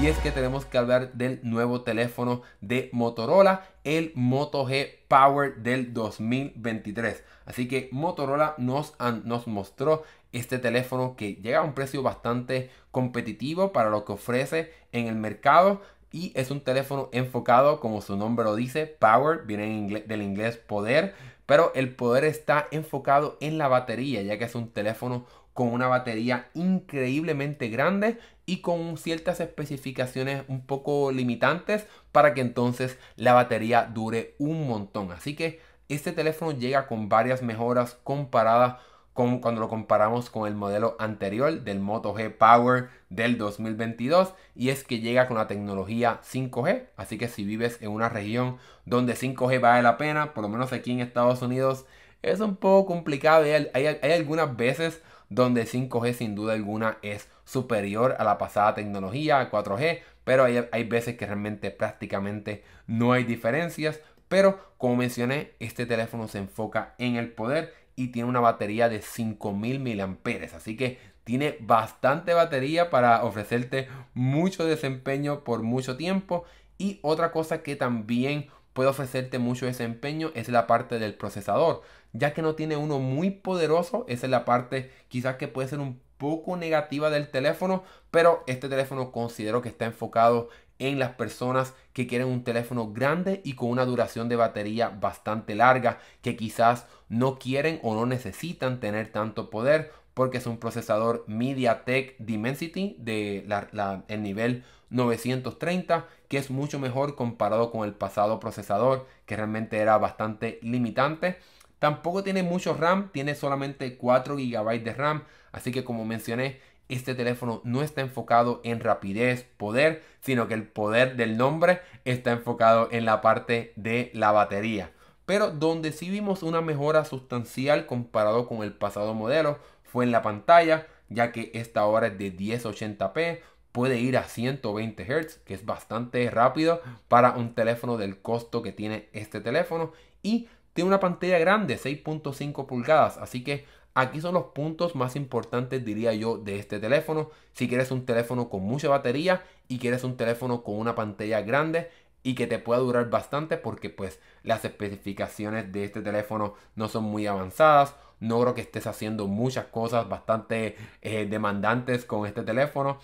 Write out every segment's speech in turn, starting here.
y es que tenemos que hablar del nuevo teléfono de Motorola, el Moto G Power del 2023. Así que Motorola nos, nos mostró este teléfono que llega a un precio bastante competitivo para lo que ofrece en el mercado. Y es un teléfono enfocado, como su nombre lo dice, Power, viene inglés, del inglés poder, pero el poder está enfocado en la batería, ya que es un teléfono con una batería increíblemente grande y con ciertas especificaciones un poco limitantes para que entonces la batería dure un montón. Así que este teléfono llega con varias mejoras comparadas con cuando lo comparamos con el modelo anterior del Moto G Power del 2022 y es que llega con la tecnología 5G, así que si vives en una región donde 5G vale la pena, por lo menos aquí en Estados Unidos es un poco complicado hay algunas veces donde 5G sin duda alguna es superior a la pasada tecnología, a 4G, pero hay, hay veces que realmente prácticamente no hay diferencias. Pero como mencioné, este teléfono se enfoca en el poder y tiene una batería de 5000 mAh, así que tiene bastante batería para ofrecerte mucho desempeño por mucho tiempo. Y otra cosa que también puede ofrecerte mucho desempeño es la parte del procesador. Ya que no tiene uno muy poderoso, esa es la parte quizás que puede ser un poco negativa del teléfono, pero este teléfono considero que está enfocado en las personas que quieren un teléfono grande y con una duración de batería bastante larga, que quizás no quieren o no necesitan tener tanto poder porque es un procesador MediaTek Dimensity de la, el nivel 930, que es mucho mejor comparado con el pasado procesador, que realmente era bastante limitante. Tampoco tiene mucho RAM, tiene solamente 4 GB de RAM, así que como mencioné, este teléfono no está enfocado en rapidez, poder, sino que el poder del nombre está enfocado en la parte de la batería. Pero donde sí vimos una mejora sustancial comparado con el pasado modelo fue en la pantalla, ya que esta hora es de 1080p, puede ir a 120 Hz, que es bastante rápido para un teléfono del costo que tiene este teléfono. Y tiene una pantalla grande, 6.5 pulgadas, así que aquí son los puntos más importantes, diría yo, de este teléfono. Si quieres un teléfono con mucha batería y quieres un teléfono con una pantalla grande, y que te pueda durar bastante porque pues las especificaciones de este teléfono no son muy avanzadas. No creo que estés haciendo muchas cosas bastante eh, demandantes con este teléfono.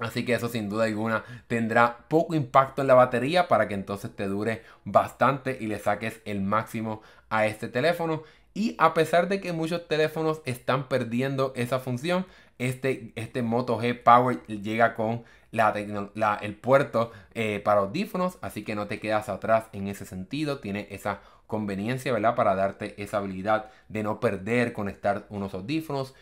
Así que eso sin duda alguna tendrá poco impacto en la batería para que entonces te dure bastante y le saques el máximo a este teléfono. Y a pesar de que muchos teléfonos están perdiendo esa función, este, este Moto G Power llega con la, el puerto eh, para audífonos, así que no te quedas atrás en ese sentido. Tiene esa conveniencia, ¿verdad? Para darte esa habilidad de no perder, conectar unos audífonos.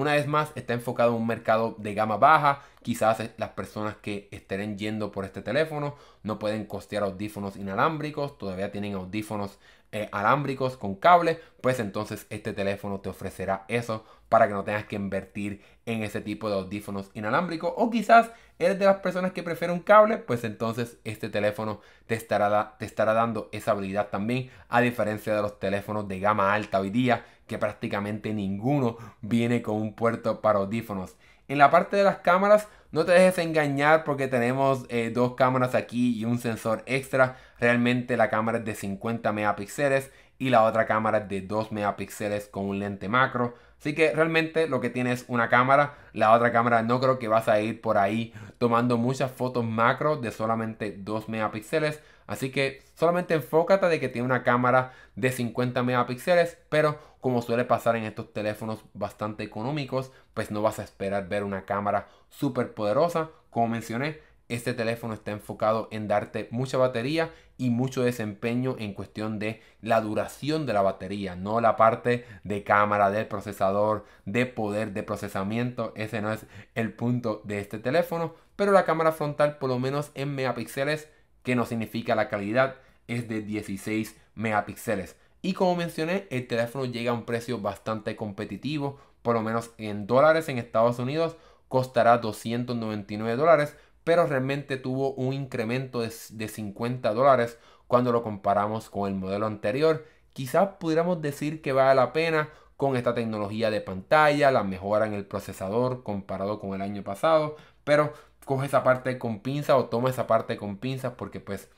Una vez más, está enfocado en un mercado de gama baja. Quizás eh, las personas que estén yendo por este teléfono no pueden costear audífonos inalámbricos, todavía tienen audífonos eh, alámbricos con cable, pues entonces este teléfono te ofrecerá eso para que no tengas que invertir en ese tipo de audífonos inalámbricos. O quizás eres de las personas que prefieren un cable, pues entonces este teléfono te estará, te estará dando esa habilidad también, a diferencia de los teléfonos de gama alta hoy día que prácticamente ninguno viene con un puerto para audífonos. En la parte de las cámaras, no te dejes engañar porque tenemos eh, dos cámaras aquí y un sensor extra. Realmente la cámara es de 50 megapíxeles y la otra cámara es de 2 megapíxeles con un lente macro. Así que realmente lo que tienes es una cámara, la otra cámara no creo que vas a ir por ahí tomando muchas fotos macro de solamente 2 megapíxeles. Así que solamente enfócate de que tiene una cámara de 50 megapíxeles, pero como suele pasar en estos teléfonos bastante económicos, pues no vas a esperar ver una cámara súper poderosa. Como mencioné, este teléfono está enfocado en darte mucha batería y mucho desempeño en cuestión de la duración de la batería, no la parte de cámara, del procesador, de poder de procesamiento. Ese no es el punto de este teléfono, pero la cámara frontal, por lo menos en megapíxeles, que no significa la calidad, es de 16 megapíxeles. Y como mencioné, el teléfono llega a un precio bastante competitivo, por lo menos en dólares en Estados Unidos costará 299 dólares, pero realmente tuvo un incremento de, de 50 dólares cuando lo comparamos con el modelo anterior. Quizás pudiéramos decir que vale la pena con esta tecnología de pantalla, la mejora en el procesador comparado con el año pasado, pero coge esa parte con pinza o toma esa parte con pinzas porque pues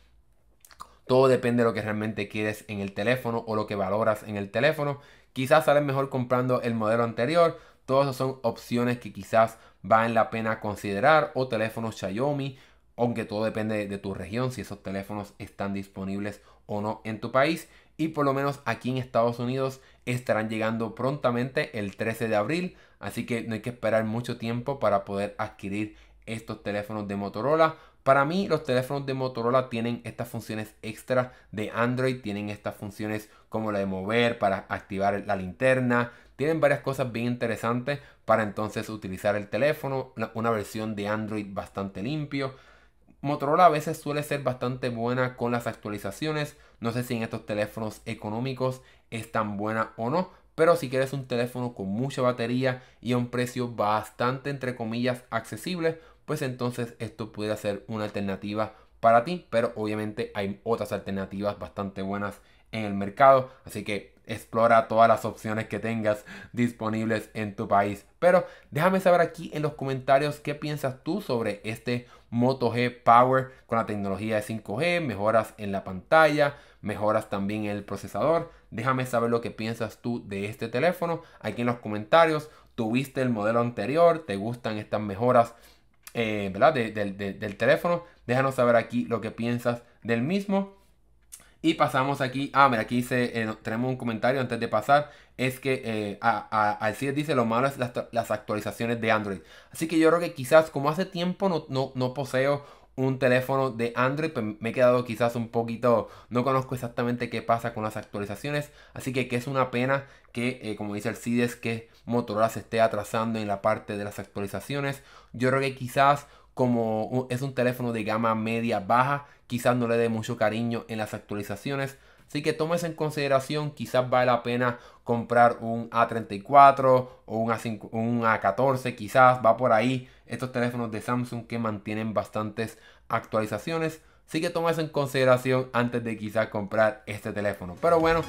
todo depende de lo que realmente quieres en el teléfono o lo que valoras en el teléfono. Quizás sale mejor comprando el modelo anterior. Todas son opciones que quizás valen la pena considerar o teléfonos Xiaomi, aunque todo depende de tu región, si esos teléfonos están disponibles o no en tu país. Y por lo menos aquí en Estados Unidos estarán llegando prontamente el 13 de abril, así que no hay que esperar mucho tiempo para poder adquirir estos teléfonos de Motorola. Para mí los teléfonos de Motorola tienen estas funciones extra de Android, tienen estas funciones como la de mover para activar la linterna, tienen varias cosas bien interesantes para entonces utilizar el teléfono, una versión de Android bastante limpio. Motorola a veces suele ser bastante buena con las actualizaciones, no sé si en estos teléfonos económicos es tan buena o no, pero si quieres un teléfono con mucha batería y a un precio bastante entre comillas accesible, pues entonces esto puede ser una alternativa para ti, pero obviamente hay otras alternativas bastante buenas en el mercado, así que explora todas las opciones que tengas disponibles en tu país. Pero déjame saber aquí en los comentarios qué piensas tú sobre este Moto G Power con la tecnología de 5G, mejoras en la pantalla, mejoras también en el procesador. Déjame saber lo que piensas tú de este teléfono aquí en los comentarios. ¿Tuviste el modelo anterior? ¿Te gustan estas mejoras eh, ¿verdad? del teléfono. Déjanos saber aquí lo que piensas del mismo. Y pasamos aquí. Ah, a ver aquí dice, eh, tenemos un comentario antes de pasar. Es que eh, a, dice lo malo es las, actualizaciones de Android. Así que yo creo que quizás como hace tiempo no, no, no poseo un teléfono de Android, pues, me he quedado quizás un poquito, no conozco exactamente qué pasa con las actualizaciones, así que, que es una pena que, eh, como dice el CIDES, que Motorola se esté atrasando en la parte de las actualizaciones. Yo creo que quizás como es un teléfono de gama media baja, quizás no le dé mucho cariño en las actualizaciones, Así que tomes en consideración, quizás vale la pena comprar un A34 o un, a 14 quizás va por ahí estos teléfonos de Samsung que mantienen bastantes actualizaciones. Así que toma en consideración antes de quizás comprar este teléfono. Pero bueno,